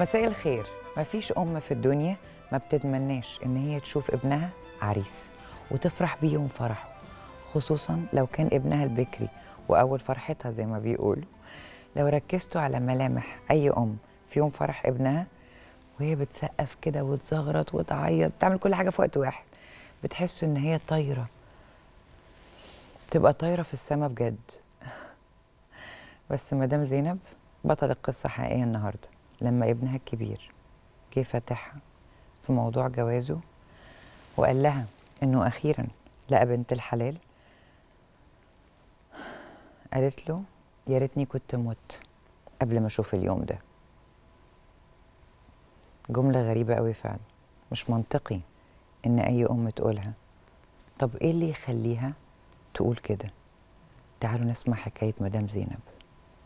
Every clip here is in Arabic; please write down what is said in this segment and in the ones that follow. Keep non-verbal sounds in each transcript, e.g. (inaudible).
مساء الخير مفيش أم في الدنيا ما بتتمناش إن هي تشوف ابنها عريس وتفرح بيه يوم فرحه خصوصا لو كان ابنها البكري وأول فرحتها زي ما بيقولوا لو ركزتوا على ملامح أي أم في يوم فرح ابنها وهي بتسقف كده وتزغرط وتعيط بتعمل كل حاجة في وقت واحد بتحسوا إن هي طايرة تبقى طايرة في السما بجد بس مدام زينب بطل القصة حقيقية النهارده لما ابنها الكبير جه فاتحها في موضوع جوازه وقال لها انه اخيرا لقى بنت الحلال قالت له يا ريتني كنت مت قبل ما اشوف اليوم ده جمله غريبه قوي فعلا مش منطقي ان اي ام تقولها طب ايه اللي يخليها تقول كده تعالوا نسمع حكايه مدام زينب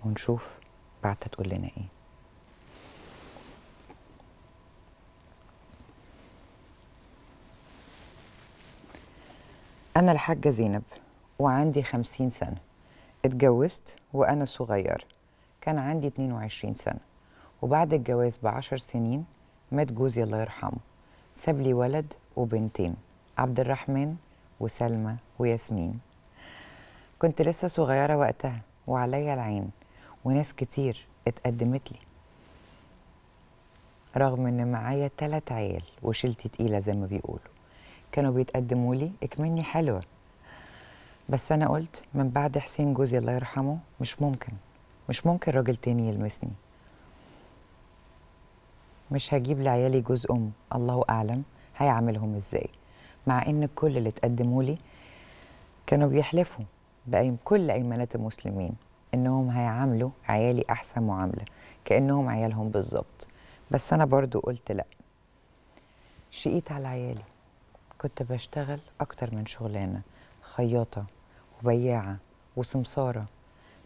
ونشوف بعتها تقول لنا ايه أنا الحاجة زينب وعندي خمسين سنة اتجوزت وأنا صغير كان عندي 22 سنة وبعد الجواز بعشر سنين مات جوزي الله يرحمه ساب لي ولد وبنتين عبد الرحمن وسلمى وياسمين كنت لسه صغيرة وقتها وعليا العين وناس كتير اتقدمت لي رغم ان معايا تلات عيال وشلتي تقيلة زي ما بيقولوا كانوا بيتقدموا لي اكمني حلوه بس انا قلت من بعد حسين جوزي الله يرحمه مش ممكن مش ممكن راجل تاني يلمسني مش هجيب لعيالي جوز ام الله اعلم هيعاملهم ازاي مع ان كل اللي اتقدموا لي كانوا بيحلفوا بأيم كل ايمانات المسلمين انهم هيعاملوا عيالي احسن معامله كانهم عيالهم بالظبط بس انا برضو قلت لا شقيت على عيالي كنت بشتغل أكتر من شغلانة خياطة وبياعة وسمسارة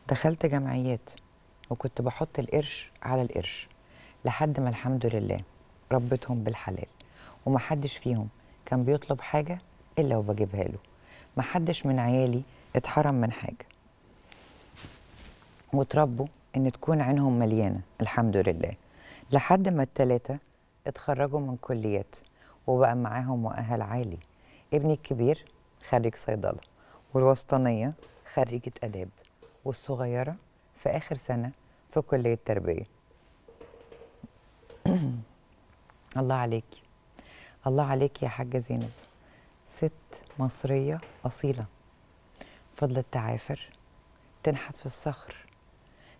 دخلت جمعيات وكنت بحط القرش على القرش لحد ما الحمد لله ربتهم بالحلال ومحدش فيهم كان بيطلب حاجة إلا وبجيبها له محدش من عيالي اتحرم من حاجة وتربوا إن تكون عينهم مليانة الحمد لله لحد ما التلاتة اتخرجوا من كليات وبقى معاهم مؤهل عالي ابني الكبير خريج صيدلة والوسطانية خريجة آداب والصغيرة في آخر سنة في كلية تربية (clears throat) الله عليك الله عليك يا حاجة زينب ست مصرية أصيلة فضلت تعافر تنحت في الصخر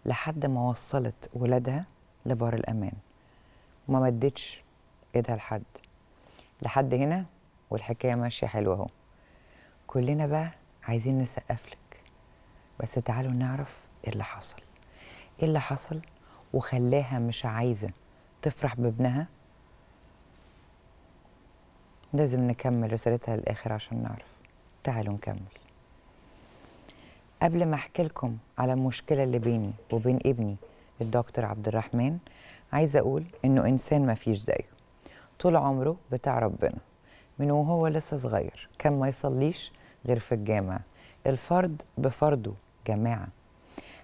لحد ما وصلت ولادها لبار الأمان وما مدتش إيدها لحد لحد هنا والحكايه ماشيه حلوه اهو كلنا بقى عايزين نسقف لك بس تعالوا نعرف ايه اللي حصل ايه اللي حصل وخلاها مش عايزه تفرح بابنها لازم نكمل رسالتها للاخر عشان نعرف تعالوا نكمل قبل ما احكي لكم على المشكله اللي بيني وبين ابني الدكتور عبد الرحمن عايزه اقول انه انسان ما فيش زيه طول عمره بتاع ربنا من وهو لسه صغير كان ما يصليش غير في الجامع الفرض بفرضه جماعة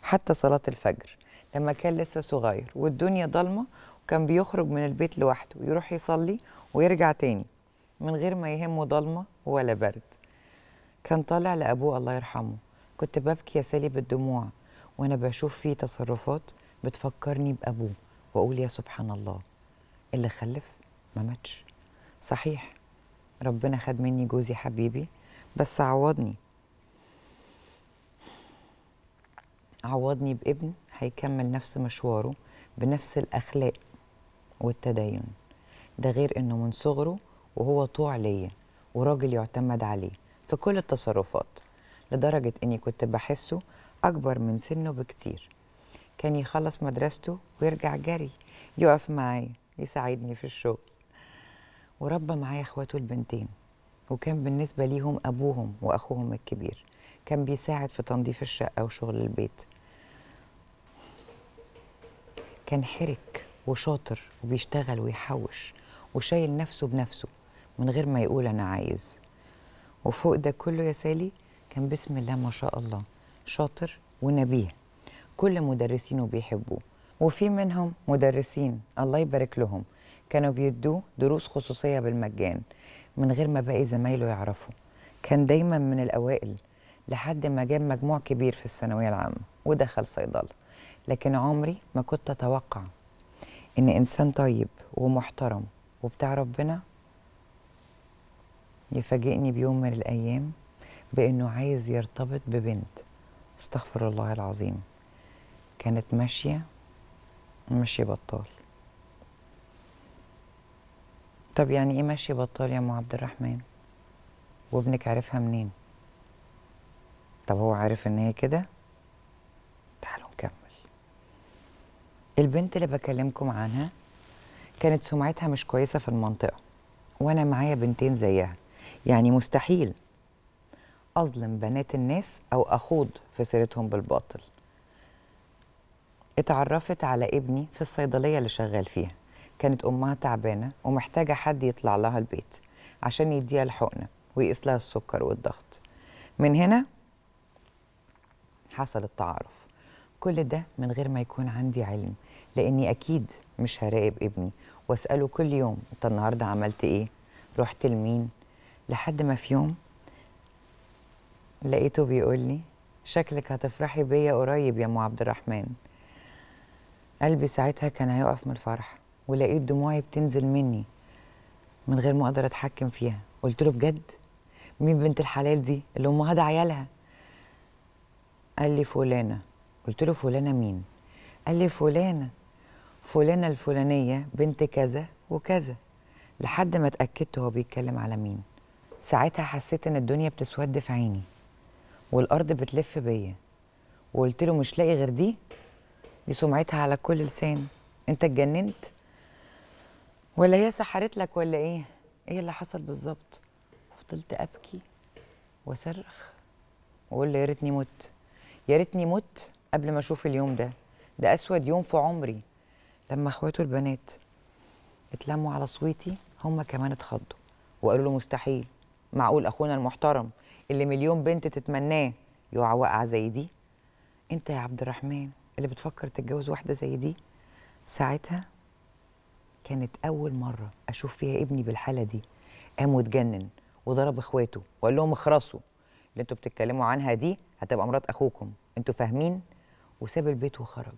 حتى صلاة الفجر لما كان لسه صغير والدنيا ضلمة وكان بيخرج من البيت لوحده يروح يصلي ويرجع تاني من غير ما يهمه ضلمة ولا برد كان طالع لأبوه الله يرحمه كنت ببكي يا سالي بالدموع وأنا بشوف فيه تصرفات بتفكرني بأبوه وأقول يا سبحان الله اللي خلف ما ماتش صحيح ربنا خد مني جوزي حبيبي بس عوضني عوضني بابن هيكمل نفس مشواره بنفس الأخلاق والتدين ده غير إنه من صغره وهو طوع ليا وراجل يعتمد عليه في كل التصرفات لدرجة إني كنت بحسه أكبر من سنه بكتير كان يخلص مدرسته ويرجع جري يقف معايا يساعدني في الشغل وربى معايا اخواته البنتين وكان بالنسبه ليهم ابوهم واخوهم الكبير كان بيساعد في تنظيف الشقه وشغل البيت كان حرك وشاطر وبيشتغل ويحوش وشايل نفسه بنفسه من غير ما يقول انا عايز وفوق ده كله يا سالي كان بسم الله ما شاء الله شاطر ونبيه كل مدرسينه بيحبوه وفي منهم مدرسين الله يبارك لهم كانوا بيدوه دروس خصوصيه بالمجان من غير ما باقي زمايله يعرفوا كان دايما من الاوائل لحد ما جاب مجموع كبير في الثانويه العامه ودخل صيدله لكن عمري ما كنت اتوقع ان انسان طيب ومحترم وبتاع ربنا يفاجئني بيوم من الايام بانه عايز يرتبط ببنت استغفر الله العظيم كانت ماشيه ماشية بطال طب يعني ايه ماشي بطال يا ام عبد الرحمن وابنك عارفها منين طب هو عارف ان هي كده تعالوا نكمل البنت اللي بكلمكم عنها كانت سمعتها مش كويسه في المنطقه وانا معايا بنتين زيها يعني مستحيل اظلم بنات الناس او اخوض في سيرتهم بالباطل اتعرفت على ابني في الصيدليه اللي شغال فيها كانت امها تعبانه ومحتاجه حد يطلع لها البيت عشان يديها الحقنه ويقيس لها السكر والضغط من هنا حصل التعارف كل ده من غير ما يكون عندي علم لاني اكيد مش هراقب ابني واساله كل يوم انت النهارده عملت ايه رحت لمين لحد ما في يوم لقيته بيقول لي شكلك هتفرحي بيا قريب يا ام عبد الرحمن قلبي ساعتها كان هيقف من الفرح ولقيت دموعي بتنزل مني من غير ما اقدر اتحكم فيها قلت له بجد مين بنت الحلال دي اللي امهات عيالها قال لي فلانه قلت له فلانه مين قال لي فلانه فلانه الفلانيه بنت كذا وكذا لحد ما اتاكدت هو بيتكلم على مين ساعتها حسيت ان الدنيا بتسود في عيني والارض بتلف بيا وقلت له مش لاقي غير دي دي سمعتها على كل لسان انت اتجننت ولا هي سحرت لك ولا ايه ايه اللي حصل بالظبط فضلت ابكي واصرخ واقول له يا ريتني مت يا ريتني مت قبل ما اشوف اليوم ده ده اسود يوم في عمري لما اخواته البنات اتلموا على صويتي هم كمان اتخضوا وقالوا له مستحيل معقول اخونا المحترم اللي مليون بنت تتمناه يقع وقعه زي دي انت يا عبد الرحمن اللي بتفكر تتجوز واحده زي دي ساعتها كانت اول مره اشوف فيها ابني بالحاله دي قام واتجنن وضرب اخواته وقال لهم اخرسوا اللي انتوا بتتكلموا عنها دي هتبقى مرات اخوكم انتوا فاهمين وساب البيت وخرج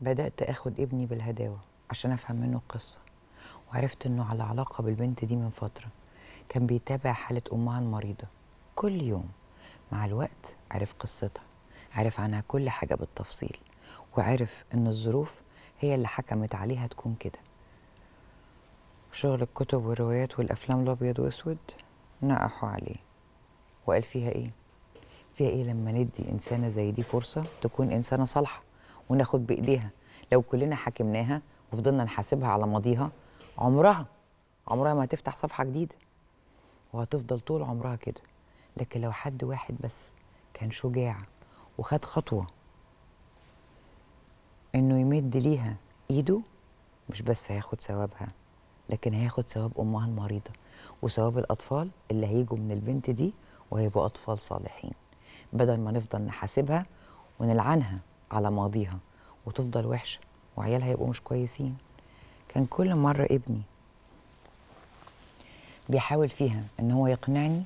بدات اخد ابني بالهداوه عشان افهم منه القصه وعرفت انه على علاقه بالبنت دي من فتره كان بيتابع حاله امها المريضه كل يوم مع الوقت عرف قصتها عرف عنها كل حاجة بالتفصيل وعرف إن الظروف هي اللي حكمت عليها تكون كده شغل الكتب والروايات والأفلام الأبيض وأسود نقحوا عليه وقال فيها إيه؟ فيها إيه لما ندي إنسانة زي دي فرصة تكون إنسانة صالحة وناخد بإيديها لو كلنا حاكمناها وفضلنا نحاسبها على ماضيها عمرها عمرها ما هتفتح صفحة جديدة وهتفضل طول عمرها كده لكن لو حد واحد بس كان شجاع وخد خطوه انه يمد ليها ايده مش بس هياخد ثوابها لكن هياخد ثواب امها المريضه وثواب الاطفال اللي هيجوا من البنت دي وهيبقوا اطفال صالحين بدل ما نفضل نحاسبها ونلعنها على ماضيها وتفضل وحشه وعيالها يبقوا مش كويسين كان كل مره ابني بيحاول فيها ان هو يقنعني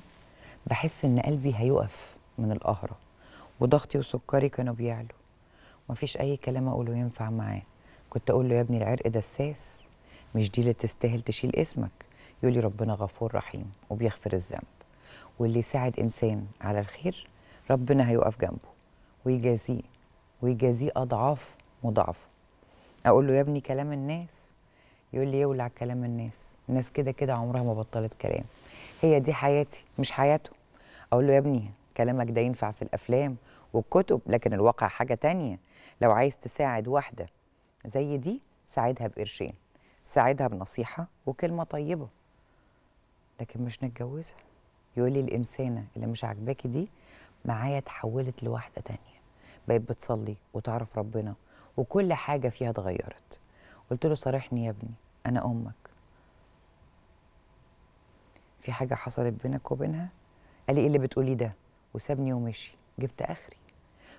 بحس ان قلبي هيقف من القهره وضغطي وسكري كانوا بيعلوا ومفيش أي كلام أقوله ينفع معاه كنت أقول له يا ابني العرق دساس مش دي اللي تستاهل تشيل اسمك يقول لي ربنا غفور رحيم وبيغفر الذنب واللي يساعد إنسان على الخير ربنا هيقف جنبه ويجازيه ويجازيه أضعاف مضاعفة أقول له يا ابني كلام الناس يقول لي يولع كلام الناس الناس كده كده عمرها ما بطلت كلام هي دي حياتي مش حياته اقول له يا ابني كلامك ده ينفع في الافلام والكتب لكن الواقع حاجه تانية لو عايز تساعد واحده زي دي ساعدها بقرشين ساعدها بنصيحه وكلمه طيبه لكن مش نتجوزها يقول لي الانسانه اللي مش عاجباكي دي معايا اتحولت لواحده تانية بقت بتصلي وتعرف ربنا وكل حاجه فيها اتغيرت قلت له صارحني يا ابني انا امك في حاجه حصلت بينك وبينها قال لي ايه اللي بتقولي ده وسابني ومشي جبت اخري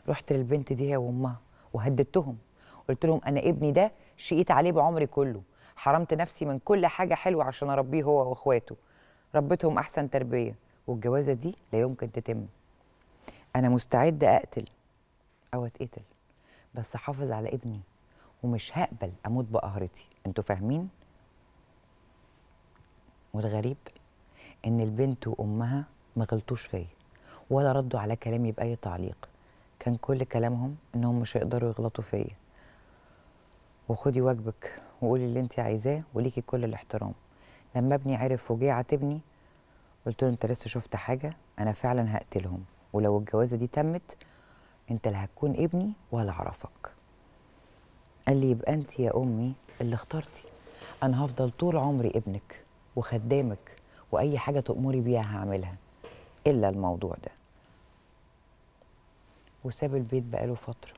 رحت للبنت دي هي وامها وهددتهم قلت لهم انا ابني ده شقيت عليه بعمري كله حرمت نفسي من كل حاجه حلوه عشان اربيه هو واخواته ربيتهم احسن تربيه والجوازه دي لا يمكن تتم انا مستعد اقتل او اتقتل بس حافظ على ابني ومش هقبل اموت بقهرتي انتوا فاهمين والغريب ان البنت وامها ما غلطوش فيا ولا ردوا على كلامي باي تعليق كان كل كلامهم انهم مش هيقدروا يغلطوا فيا وخدي واجبك وقولي اللي انت عايزاه وليكي كل الاحترام لما ابني عرف وجه عاتبني قلت له انت لسه شفت حاجه انا فعلا هقتلهم ولو الجوازه دي تمت انت لا هتكون ابني ولا اعرفك قال لي يبقى انت يا امي اللي اخترتي انا هفضل طول عمري ابنك وخدامك واي حاجه تامري بيها هعملها الا الموضوع ده وساب البيت بقاله فتره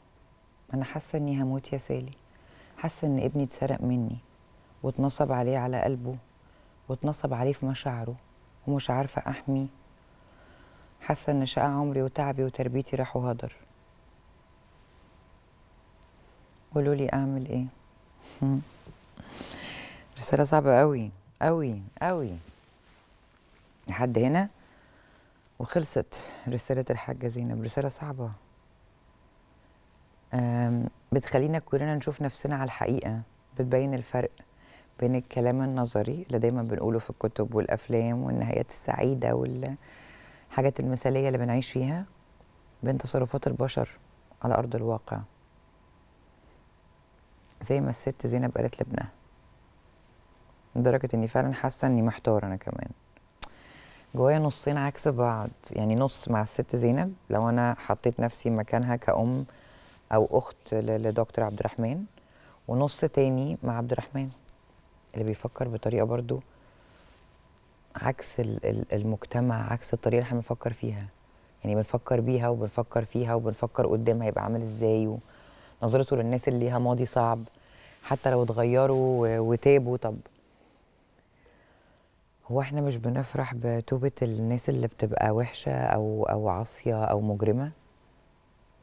انا حاسه اني هموت يا سالي حاسه ان ابني اتسرق مني واتنصب عليه على قلبه واتنصب عليه في مشاعره ومش عارفه احميه حاسه ان شقى عمري وتعبي وتربيتي راحوا هدر قولوا لي اعمل ايه (laughs) رساله صعبه قوي قوي قوي لحد هنا وخلصت رساله الحاجه زينب رساله صعبه بتخلينا كلنا نشوف نفسنا على الحقيقه بتبين الفرق بين الكلام النظري اللي دايما بنقوله في الكتب والافلام والنهايات السعيده والحاجات المثاليه اللي بنعيش فيها بين تصرفات البشر على ارض الواقع زي ما الست زينب قالت لابنها لدرجه اني فعلا حاسه اني محتاره انا كمان جوايا نصين عكس بعض يعني نص مع الست زينب لو انا حطيت نفسي مكانها كأم او اخت لدكتور عبد الرحمن ونص تاني مع عبد الرحمن اللي بيفكر بطريقه برضو عكس المجتمع عكس الطريقه اللي احنا بنفكر فيها يعني بنفكر بيها وبنفكر فيها وبنفكر قدامها هيبقى عامل ازاي ونظرته للناس اللي ليها ماضي صعب حتى لو اتغيروا وتابوا طب هو احنا مش بنفرح بتوبة الناس اللي بتبقى وحشة أو أو عاصية أو مجرمة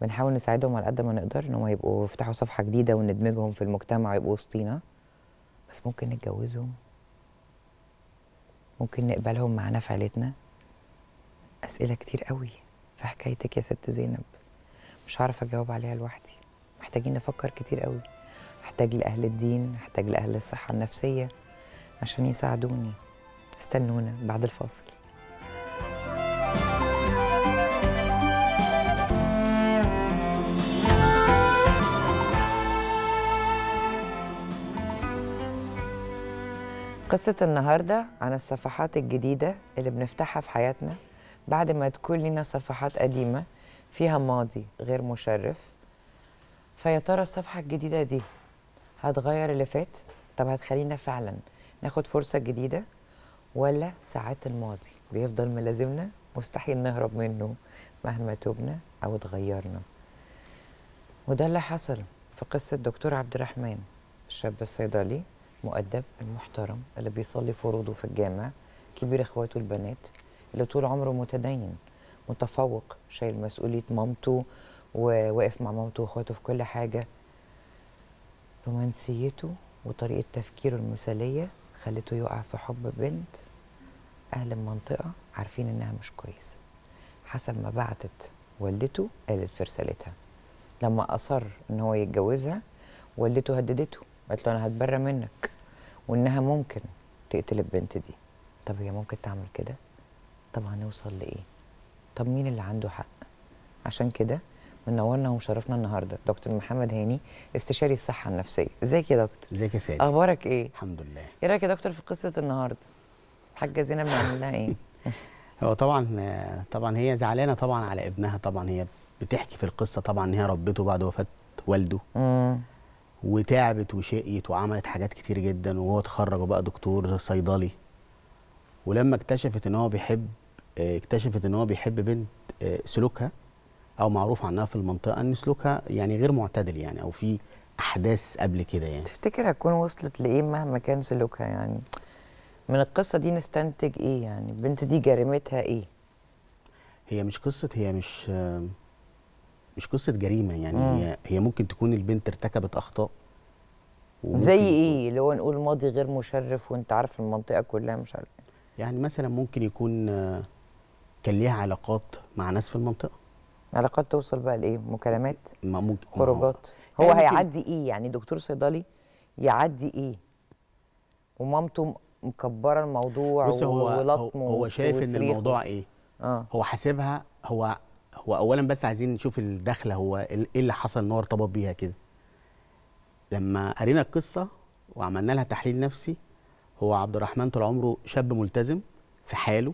بنحاول نساعدهم على قد ما نقدر ان هم يبقوا يفتحوا صفحه جديده وندمجهم في المجتمع ويبقوا وسطينا بس ممكن نتجوزهم ممكن نقبلهم معانا في عيلتنا اسئله كتير قوي في حكايتك يا ست زينب مش هعرف اجاوب عليها لوحدي محتاجين نفكر كتير قوي محتاج لاهل الدين محتاج لاهل الصحه النفسيه عشان يساعدوني استنونا بعد الفاصل قصة النهاردة عن الصفحات الجديدة اللي بنفتحها في حياتنا بعد ما تكون لنا صفحات قديمة فيها ماضي غير مشرف فيا ترى الصفحة الجديدة دي هتغير اللي فات طب هتخلينا فعلا ناخد فرصة جديدة ولا ساعات الماضي بيفضل ملازمنا مستحيل نهرب منه مهما توبنا أو اتغيرنا وده اللي حصل في قصة دكتور عبد الرحمن الشاب الصيدلي مؤدب المحترم اللي بيصلي فروضه في الجامع كبير اخواته البنات اللي طول عمره متدين متفوق شايل مسؤوليه مامته وواقف مع مامته واخواته في كل حاجه رومانسيته وطريقه تفكيره المثاليه خلته يقع في حب بنت اهل المنطقه عارفين انها مش كويسه حسب ما بعتت والدته قالت في رسالتها لما اصر ان هو يتجوزها والدته هددته قالت له انا هتبرى منك وانها ممكن تقتل البنت دي طب هي ممكن تعمل كده طب هنوصل لايه طب مين اللي عنده حق عشان كده منورنا ومشرفنا النهارده دكتور محمد هاني استشاري الصحه النفسيه ازيك يا دكتور ازيك يا سيدي اخبارك ايه الحمد لله ايه رايك يا دكتور في قصه النهارده حاجه زينب عملناها ايه (laughs) هو طبعا طبعا هي زعلانه طبعا على ابنها طبعا هي بتحكي في القصه طبعا ان هي ربته بعد وفاه والده امم وتعبت وشقيت وعملت حاجات كتير جدا وهو اتخرج وبقى دكتور صيدلي ولما اكتشفت ان هو بيحب اكتشفت ان هو بيحب بنت سلوكها او معروف عنها في المنطقه ان سلوكها يعني غير معتدل يعني او في احداث قبل كده يعني تفتكر هتكون وصلت لايه مهما كان سلوكها يعني من القصه دي نستنتج ايه يعني البنت دي جريمتها ايه هي مش قصه هي مش مش قصه جريمه يعني مم. هي ممكن تكون البنت ارتكبت اخطاء زي ايه اللي هو نقول ماضي غير مشرف وانت عارف المنطقه كلها مش عارف إيه. يعني مثلا ممكن يكون آه، كان ليها علاقات مع ناس في المنطقه علاقات توصل بقى لايه مكالمات ما ممكن خروجات يعني هو يعني هيعدي ايه يعني دكتور صيدلي يعدي ايه ومامته مكبره الموضوع ولطمه هو, هو شايف ان الموضوع ايه آه. هو حاسبها هو هو اولا بس عايزين نشوف الدخله هو ايه اللي حصل ان هو ارتبط بيها كده لما قرينا القصه وعملنا لها تحليل نفسي هو عبد الرحمن طول عمره شاب ملتزم في حاله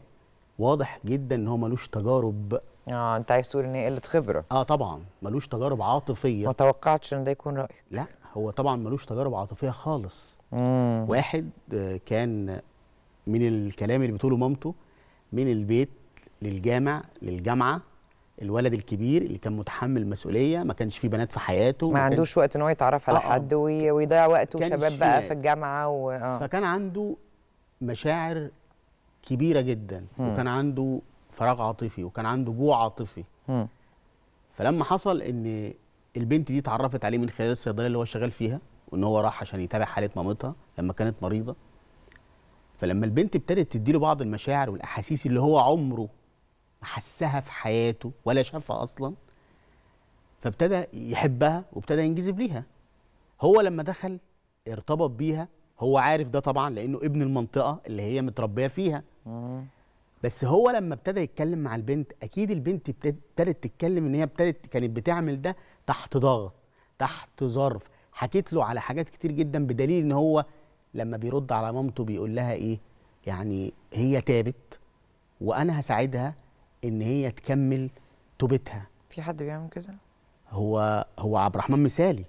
واضح جدا ان هو ملوش تجارب اه انت عايز تقول ان هي قله خبره اه طبعا ملوش تجارب عاطفيه ما توقعتش ان ده يكون رايك لا هو طبعا ملوش تجارب عاطفيه خالص مم. واحد آه، كان من الكلام اللي بتقوله مامته من البيت للجامع للجامعه الولد الكبير اللي كان متحمل مسؤوليه ما كانش فيه بنات في حياته ما عندوش وقت ان هو يتعرف على آه, آه. حد ويضيع وقته وشباب بقى في الجامعه و... آه. فكان عنده مشاعر كبيره جدا مم. وكان عنده فراغ عاطفي وكان عنده جوع عاطفي فلما حصل ان البنت دي اتعرفت عليه من خلال الصيدليه اللي هو شغال فيها وان هو راح عشان يتابع حاله مامتها لما كانت مريضه فلما البنت ابتدت تديله بعض المشاعر والاحاسيس اللي هو عمره حسها في حياته ولا شافها اصلا فابتدى يحبها وابتدى ينجذب ليها هو لما دخل ارتبط بيها هو عارف ده طبعا لانه ابن المنطقه اللي هي متربيه فيها بس هو لما ابتدى يتكلم مع البنت اكيد البنت ابتدت تتكلم ان هي ابتدت كانت بتعمل ده تحت ضغط تحت ظرف حكيت له على حاجات كتير جدا بدليل ان هو لما بيرد على مامته بيقول لها ايه يعني هي تابت وانا هساعدها ان هي تكمل توبتها في حد بيعمل كده هو هو عبد الرحمن مثالي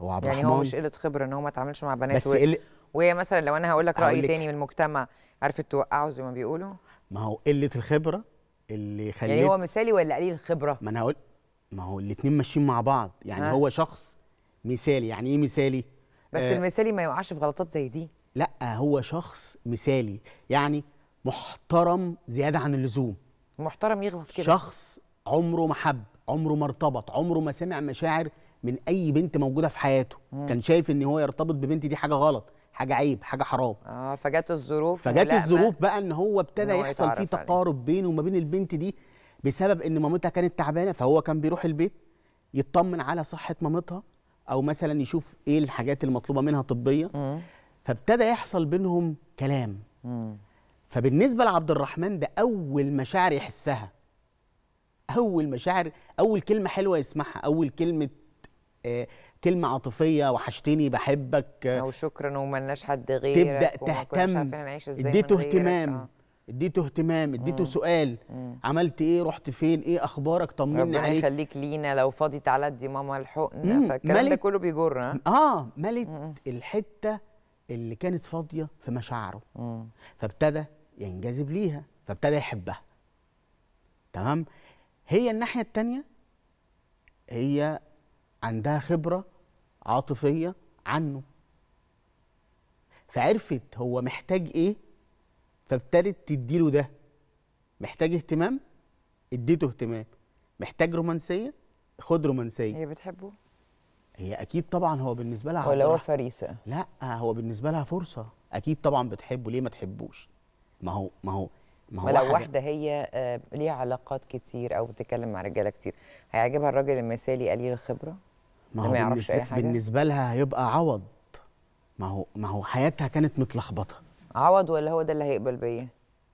هو عبد الرحمن يعني هو مش قله خبره ان هو ما اتعاملش مع بنات بس و... وهي مثلا لو انا هقول لك راي تاني من المجتمع عرفت توقعه زي ما بيقولوا ما هو قله الخبره اللي خليت يعني هو مثالي ولا قليل الخبره ما انا هقول ما هو الاثنين ماشيين مع بعض يعني ها. هو شخص مثالي يعني ايه مثالي بس آه المثالي ما يوقعش في غلطات زي دي لا هو شخص مثالي يعني محترم زياده عن اللزوم محترم يغلط كده شخص عمره ما حب عمره ما ارتبط عمره ما سمع مشاعر من اي بنت موجوده في حياته مم. كان شايف ان هو يرتبط ببنت دي حاجه غلط حاجه عيب حاجه حرام اه فجت الظروف فجت الظروف بقى ان هو ابتدى يحصل فيه تقارب علي. بينه وما بين البنت دي بسبب ان مامتها كانت تعبانه فهو كان بيروح البيت يطمن على صحه مامتها او مثلا يشوف ايه الحاجات المطلوبه منها طبيه مم. فابتدى يحصل بينهم كلام مم. فبالنسبة لعبد الرحمن ده أول مشاعر يحسها أول مشاعر أول كلمة حلوة يسمعها أول كلمة آه كلمة عاطفية وحشتني بحبك أو شكرا وملناش حد غيرك تبدأ تهتم آه. اديته اهتمام اديته اهتمام اديته سؤال مم. عملت ايه رحت فين ايه اخبارك طمني عليك ربنا يخليك لينا لو فاضي تعالى ادي ماما الحقنة فالكلام ده كله بيجر اه, آه، ملت الحته اللي كانت فاضيه في مشاعره فابتدى ينجذب يعني ليها فابتدى يحبها تمام هي الناحية التانية هي عندها خبرة عاطفية عنه فعرفت هو محتاج ايه فابتدت تديله ده محتاج اهتمام اديته اهتمام محتاج رومانسيه خد رومانسيه هي بتحبه هي اكيد طبعا هو بالنسبه لها ولا هو فريسه لا هو بالنسبه لها فرصه اكيد طبعا بتحبه ليه ما تحبوش ما هو ما هو ما هو لو واحده هي آه، ليها علاقات كتير او بتتكلم مع رجاله كتير هيعجبها الراجل المثالي قليل الخبره ما هو ما يعرفش اي حاجه بالنسبه لها هيبقى عوض ما هو ما هو حياتها كانت متلخبطه عوض ولا هو ده اللي هيقبل بيا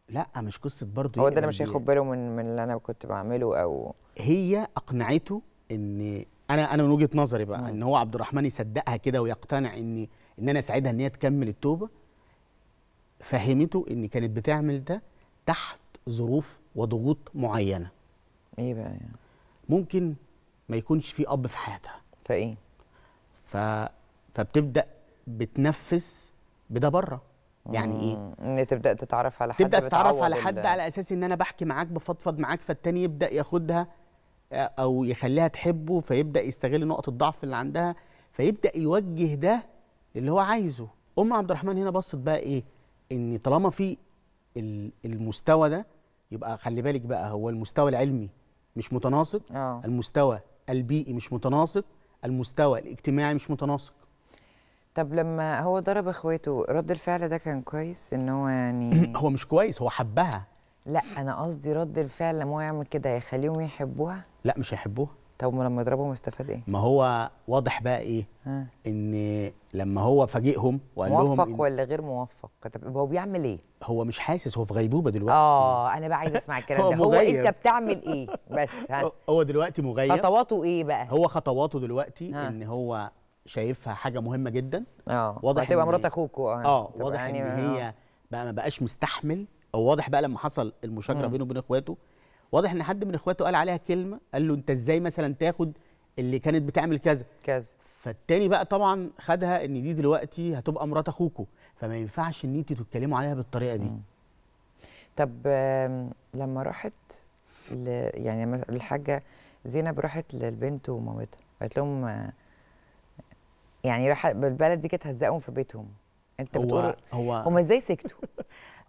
لا مش قصه برضه هو إيه ده اللي مش هياخد باله من من اللي انا كنت بعمله او هي اقنعته ان انا انا من وجهه نظري بقى مم. ان هو عبد الرحمن يصدقها كده ويقتنع ان ان انا اساعدها ان هي تكمل التوبه فهمته ان كانت بتعمل ده تحت ظروف وضغوط معينه ايه بقى يعني ممكن ما يكونش في اب في حياتها فايه ف... فبتبدا بتنفس بده بره يعني ايه ان تبدا تتعرف على حد تبدا تتعرف على حد على اساس ان انا بحكي معاك بفضفض معاك فالتاني يبدا ياخدها آه، او يخليها تحبه فيبدا يستغل نقط الضعف اللي عندها فيبدا يوجه ده اللي هو عايزه ام عبد الرحمن هنا بصت بقى ايه ان طالما في المستوى ده يبقى خلي بالك بقى هو المستوى العلمي مش متناسق أوه. المستوى البيئي مش متناسق المستوى الاجتماعي مش متناسق طب لما هو ضرب اخواته رد الفعل ده كان كويس ان هو يعني (clears throat) هو مش كويس هو حبها لا انا قصدي رد الفعل لما هو يعمل كده يخليهم يحبوها لا مش هيحبوها طب لما ضربهم استفاد ايه؟ ما هو واضح بقى ايه؟ ها. آه. ان لما هو فاجئهم وقال موفق لهم موفق ولا غير موفق؟ طب هو بيعمل ايه؟ هو مش حاسس هو في غيبوبه دلوقتي اه انا بقى عايز اسمع (laughs) الكلام هو ده مغير. هو انت بتعمل ايه بس (laughs) ها. هو دلوقتي مغيب خطواته ايه بقى؟ هو خطواته دلوقتي ها. آه. ان هو شايفها حاجه مهمه جدا اه واضح هتبقى مرات اخوكوا اه, آه، واضح يعني ان هي بقى ما بقاش مستحمل او واضح بقى لما حصل المشاجره بينه وبين اخواته واضح ان حد من اخواته قال عليها كلمه قال له انت ازاي مثلا تاخد اللي كانت بتعمل كذا كذا فالتاني بقى طبعا خدها ان دي دلوقتي هتبقى مرات اخوكوا فما ينفعش ان انتوا تتكلموا عليها بالطريقه دي مم. طب لما راحت ل... يعني الحاجه زينب راحت للبنت ومامتها قالت لهم آه، يعني راح بالبلد دي كانت هزقهم في بيتهم انت هو بتقول هو هما ازاي سكتوا (laughs)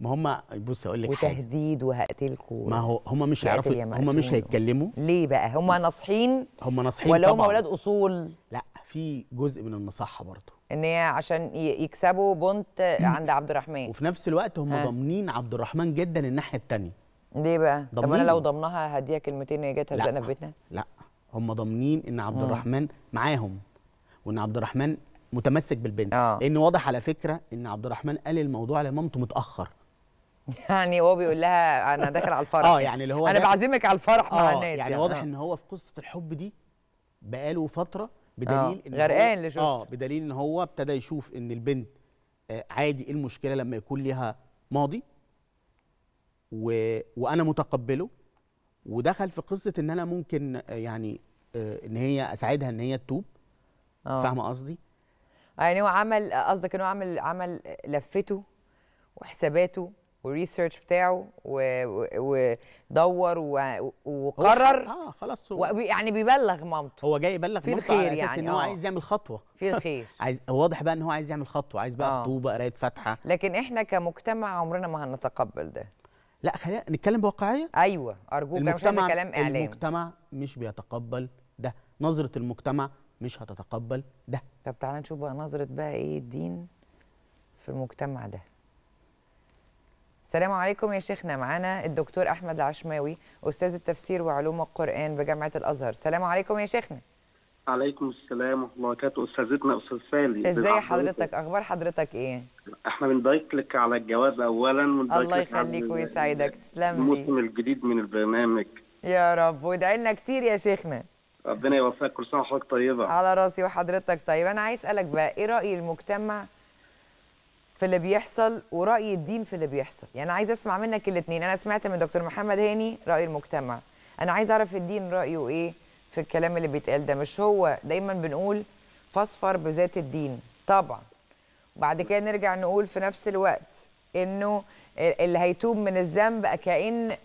ما هم بص اقول لك وتهديد وهقتلكوا ما هو هم مش هيعرفوا هم مش هيتكلموا ليه بقى هم ناصحين هم ناصحين ولا هم اولاد اصول لا في جزء من المصحه برضه ان هي عشان يكسبوا بنت (clears throat) عند عبد الرحمن وفي نفس الوقت هم آه. ضامنين عبد الرحمن جدا الناحيه الثانيه ليه بقى طب انا لو ضمنها هديها كلمتين هي جت تهزقنا في بيتنا لا هم ضامنين ان عبد الرحمن معاهم وان عبد الرحمن متمسك بالبنت آه. لان واضح على فكره ان عبد الرحمن قال الموضوع لمامته متاخر يعني هو بيقول لها انا داخل على الفرح (laughs) اه يعني اللي هو انا بعزمك على الفرح آه مع الناس يعني, يعني واضح آه. ان هو في قصه الحب دي بقاله فتره بدليل آه. ان غرقان اه بدليل ان هو ابتدى يشوف ان البنت آه عادي ايه المشكله لما يكون ليها ماضي و... وانا متقبله ودخل في قصه ان انا ممكن آه، يعني آه، ان هي اساعدها ان هي تتوب آه. فاهمه قصدي يعني آه، هو عمل آه، قصدك ان هو عمل عمل لفته وحساباته والريسيرش بتاعه ودور وقرر اه خلاص هو يعني بيبلغ مامته هو جاي يبلغ في مامته على اساس يعني ان هو آه. عايز يعمل خطوه في الخير (laughs) عايز واضح بقى ان هو عايز يعمل خطوه عايز بقى خطوبه قرايه فاتحه لكن احنا كمجتمع عمرنا ما هنتقبل ده لا خلينا نتكلم بواقعيه ايوه ارجوك مش كلام اعلام المجتمع مش بيتقبل ده نظره المجتمع مش هتتقبل ده طب تعالى نشوف بقى نظره بقى ايه الدين في المجتمع ده السلام عليكم يا شيخنا معانا الدكتور احمد العشماوي استاذ التفسير وعلوم القران بجامعه الازهر السلام عليكم يا شيخنا عليكم السلام ورحمه الله وبركاته استاذتنا استاذ سالي ازاي حضرتك اخبار حضرتك ايه احنا بنبارك لك على الجواز اولا الله يخليك ويسعدك تسلم لي الموسم الجديد من البرنامج يا رب وادعي لنا كتير يا شيخنا ربنا يوفقك كل سنه وحضرتك طيبه على راسي وحضرتك طيب انا عايز اسالك بقى ايه راي المجتمع في اللي بيحصل وراي الدين في اللي بيحصل يعني عايز اسمع منك الاثنين انا سمعت من دكتور محمد هاني راي المجتمع انا عايز اعرف الدين رايه ايه في الكلام اللي بيتقال ده مش هو دايما بنقول فاصفر بذات الدين طبعا وبعد كده نرجع نقول في نفس الوقت انه اللي هيتوب من الذنب كأن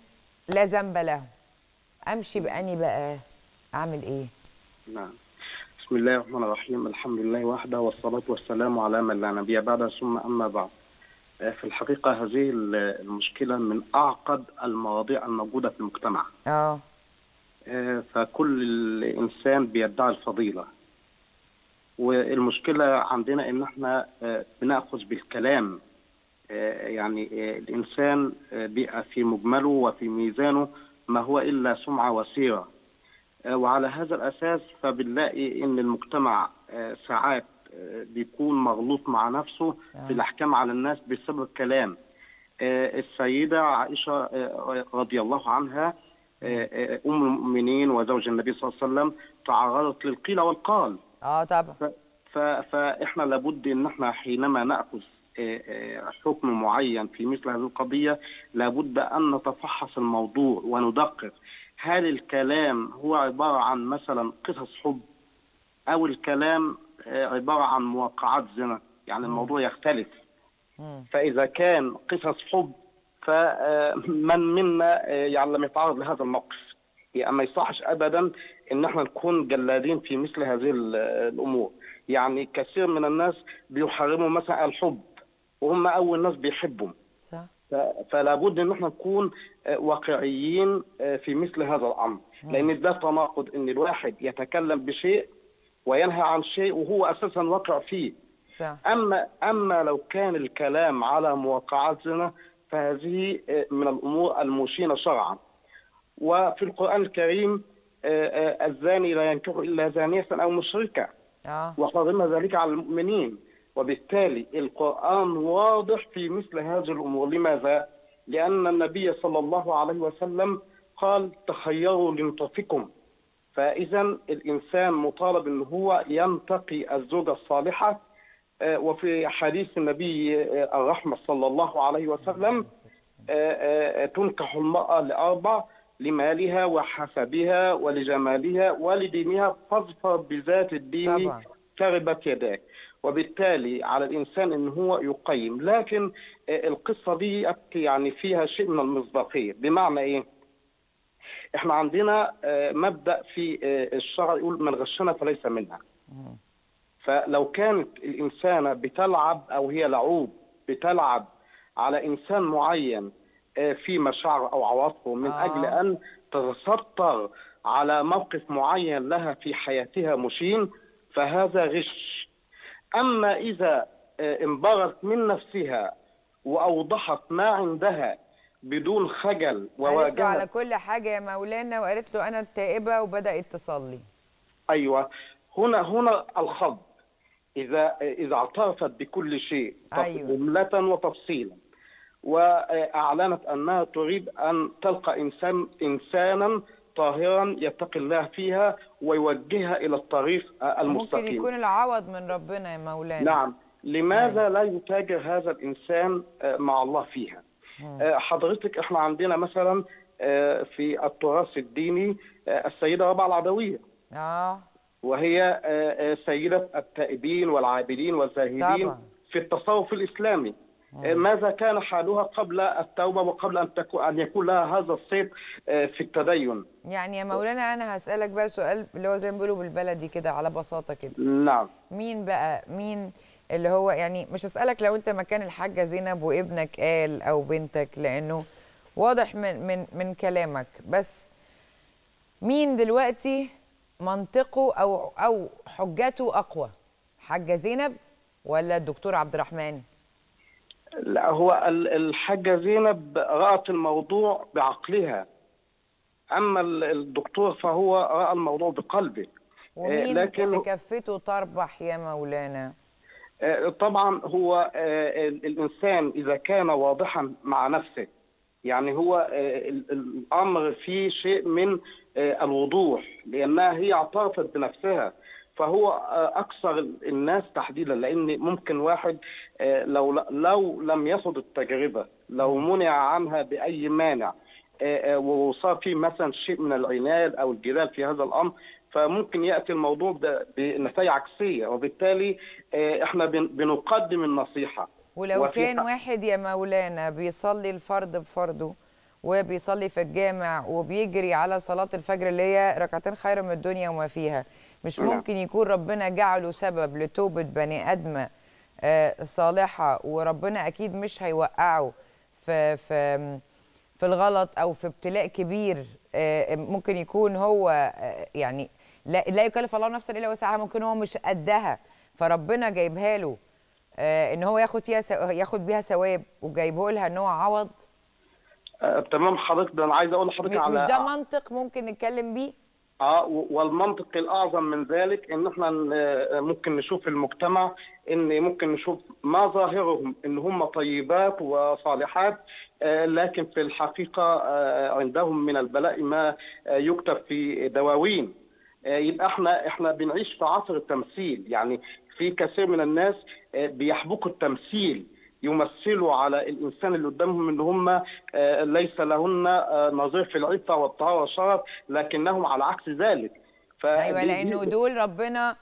لا ذنب له امشي باني بقى اعمل ايه نعم بسم الله الرحمن الرحيم الحمد لله وحده والصلاة والسلام على من لا نبي بعده ثم أما بعد آه، في الحقيقة هذه المشكلة من أعقد المواضيع الموجودة في المجتمع آه. آه، فكل إنسان بيدعي الفضيلة والمشكلة عندنا إن إحنا آه، بنأخذ بالكلام يعني الإنسان بيبقى في مجمله وفي ميزانه ما هو إلا سمعة وسيرة آه، وعلى هذا الأساس فبنلاقي إن المجتمع آه، ساعات آه، بيكون مغلوط مع نفسه في نعم. الأحكام على الناس بسبب كلام السيدة عائشة رضي الله عنها أم المؤمنين وزوج النبي صلى الله عليه وسلم تعرضت للقيل والقال اه طبعا فاحنا لابد ان احنا حينما ناخذ حكم معين في مثل هذه القضيه لابد ان نتفحص الموضوع وندقق هل الكلام هو عبارة عن مثلا قصص حب أو الكلام آه، عبارة عن مواقعات زنا يعني الموضوع يختلف فإذا كان قصص حب فمن آه، منا آه، يعني لم يتعرض لهذا الموقف يعني ما يصحش ابدا ان احنا نكون جلادين في مثل هذه الامور يعني كثير من الناس بيحرموا مثلا الحب وهم اول ناس بيحبوا فلا بد ان احنا نكون آه، واقعيين آه، في مثل هذا الامر لان ده تناقض ان الواحد يتكلم بشيء وينهى عن شيء وهو اساسا واقع فيه اما اما لو كان الكلام على مواقعاتنا فهذه آه، من الامور المشينه شرعا وفي القران الكريم الزاني لا ينكح الا زانيه او مشركه وحرم ذلك على المؤمنين وبالتالي القرآن واضح في مثل هذه الأمور لماذا؟ لأن النبي صلى الله عليه وسلم قال تخيروا لانطفكم فإذا الإنسان مطالب أن هو ينتقي الزوجة الصالحة آه، وفي حديث النبي آه، الرحمة صلى الله عليه وسلم آه، تنكح المرأة لأربع لمالها وحسبها ولجمالها ولدينها فاظفر بذات الدين طبعا. كربت يداك وبالتالي على الانسان ان هو يقيم لكن آه، القصه دي يعني فيها شيء من المصداقيه بمعنى ايه؟ احنا عندنا آه، مبدا في آه، الشرع يقول من غشنا فليس منها فلو كانت الانسانه بتلعب او هي لعوب بتلعب على انسان معين في مشاعره او عواطفه من آه. اجل ان تتستر على موقف معين لها في حياتها مشين فهذا غش أما إذا آه، انبغت من نفسها وأوضحت ما عندها بدون خجل وواجهت على كل حاجة يا مولانا وقالت له أنا التائبة وبدأت تصلي أيوة هنا هنا الخض إذا إذا اعترفت بكل شيء أيوة. جملة وتفصيلا وأعلنت أنها تريد أن تلقى إنسان إنسانا طاهرا يتقي الله فيها ويوجهها الى الطريق المستقيم. ممكن يكون العوض من ربنا يا مولانا. نعم، لماذا نعم. لا يتاجر هذا الانسان آه، مع الله فيها؟ آه، حضرتك احنا عندنا مثلا آه، في التراث الديني السيده ربع العدويه. اه وهي سيده التائبين والعابدين والزاهدين طبعًا. في التصوف الاسلامي. آه، آه. ماذا كان حالها قبل التوبه وقبل ان تكون ان يكون لها هذا الصيت آه، في التدين يعني يا مولانا انا هسالك بقى سؤال اللي هو زي ما بيقولوا بالبلدي كده على بساطه كده نعم مين بقى مين اللي هو يعني مش هسالك لو انت مكان الحاجه زينب وابنك قال او بنتك لانه واضح من من من كلامك بس مين دلوقتي منطقه او او حجته اقوى حاجه زينب ولا الدكتور عبد الرحمن لا هو الحاجة زينب رأت الموضوع بعقلها أما الدكتور فهو رأى الموضوع بقلبه آه، ومين لكن اللي كفته تربح يا مولانا آه، طبعا هو آه، الإنسان إذا كان واضحا مع نفسه يعني هو الأمر فيه شيء من الوضوح لأنها هي اعترفت بنفسها فهو اكثر آه، الناس تحديدا لان ممكن واحد آه، لو لو لم يخض التجربه لو منع عنها باي مانع آه، وصار في مثلا شيء من العناد او الجدال في هذا الامر فممكن ياتي الموضوع ده بنتائج عكسيه وبالتالي احنا بنقدم النصيحه ولو كان واحد يا مولانا بيصلي الفرض بفرضه وبيصلي في الجامع وبيجري على صلاه الفجر اللي هي ركعتين خير من الدنيا وما فيها مش نعم. ممكن يكون ربنا جعله سبب لتوبه بني ادمه آه، صالحه وربنا اكيد مش هيوقعه في في في الغلط او في ابتلاء كبير آه، ممكن يكون هو آه، يعني لا, لا يكلف الله نفسا الا وسعها ممكن هو مش قدها فربنا جايبها له ان هو ياخد فيها ياخد بيها ثواب وجايبه لها ان هو عوض آه، تمام حضرتك ده انا عايز اقول لحضرتك على مش ده منطق ممكن نتكلم بيه اه والمنطق الاعظم من ذلك ان احنا آه، ممكن نشوف المجتمع ان ممكن نشوف مظاهرهم ان هم طيبات وصالحات آه، لكن في الحقيقه آه، عندهم من البلاء ما يكتب في دواوين يبقى احنا احنا بنعيش في عصر التمثيل يعني في كثير من الناس بيحبكوا التمثيل يمثلوا على الانسان اللي قدامهم ان هم آه، ليس لهن آه، نظير في العفه والطهاره والشرف لكنهم على عكس ذلك ايوه لانه دول ربنا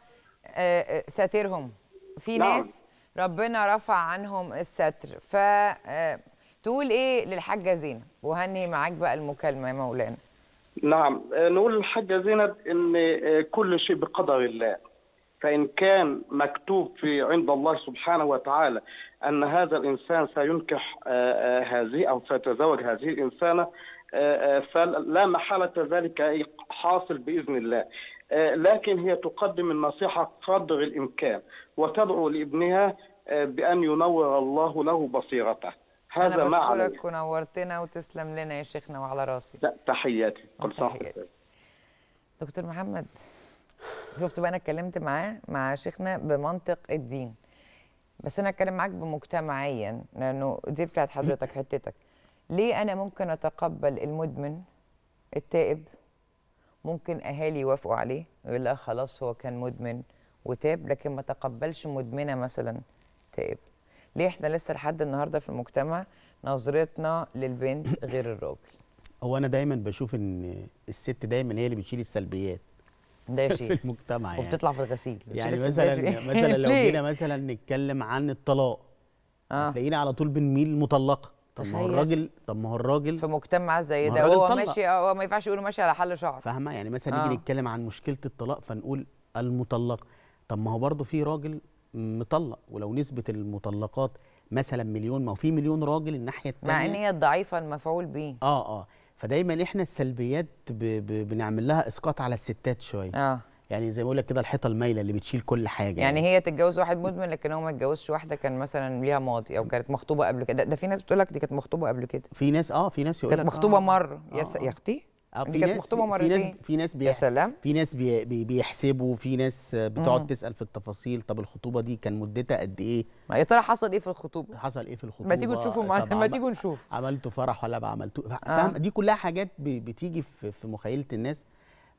آه، ساترهم في نعم. ناس ربنا رفع عنهم الستر ف تقول ايه للحاجه زينب وهني معاك بقى المكالمه يا مولانا نعم نقول للحاجه زينب ان كل شيء بقدر الله فإن كان مكتوب في عند الله سبحانه وتعالى أن هذا الإنسان سينكح آه، آه، هذه أو سيتزوج هذه الإنسانة آه، فلا محالة ذلك حاصل بإذن الله لكن هي تقدم النصيحة قدر الإمكان وتدعو لابنها بأن ينور الله له بصيرته هذا أنا ما بشكرك ونورتنا وتسلم لنا يا شيخنا وعلى راسي تحياتي كل تحياتي دكتور محمد شفت بقى انا اتكلمت معاه مع شيخنا بمنطق الدين بس انا اتكلم معاك بمجتمعيا لانه دي بتاعت حضرتك حتتك ليه انا ممكن اتقبل المدمن التائب ممكن اهالي يوافقوا عليه يقول لا خلاص هو كان مدمن وتاب لكن ما تقبلش مدمنه مثلا تائب ليه احنا لسه لحد النهارده في المجتمع نظرتنا للبنت غير الراجل هو انا دايما بشوف ان الست دايما هي اللي بتشيل السلبيات ده شيء (laughs) في المجتمع يعني وبتطلع في الغسيل يعني مثلا (laughs) مثلا لو جينا مثلا نتكلم عن الطلاق آه. هتلاقينا على طول بنميل مطلقه طب ما هو الراجل طب ما هو الراجل في مجتمع زي ده هو ماشي هو ما ينفعش يقولوا ماشي على حل شعر فاهمه يعني مثلا نيجي آه. نتكلم عن مشكله الطلاق فنقول المطلقه طب ما هو برضه في راجل مطلق ولو نسبه المطلقات مثلا مليون ما هو في مليون راجل الناحيه الثانيه مع ان هي ضعيفه المفعول به اه اه فدايما احنا السلبيات ب... ب... بنعمل لها اسقاط على الستات شويه اه يعني زي ما بقول لك كده الحيطه المايله اللي بتشيل كل حاجه يعني, يعني هي تتجوز واحد مدمن لكن هو ما اتجوزش واحده كان مثلا ليها ماضي او كانت مخطوبه قبل كده ده في ناس بتقول لك دي كانت مخطوبه قبل كده في ناس اه في ناس يقول لك كانت مخطوبه آه مره آه،, آه يا, يا اختي آه، في ناس مخطوبه مرتين في ناس في ناس بيح... يا سلام في ناس بي... بي... بيحسبوا في ناس بتقعد تسال في التفاصيل طب الخطوبه دي كان مدتها قد ايه ما يا ترى حصل ايه في الخطوبه حصل ايه في الخطوبه ما تيجوا تشوفوا معانا (laughs) ما تيجوا نشوف عملتوا فرح ولا ما عملتوا آه. دي كلها حاجات ب... بتيجي في... في مخيله الناس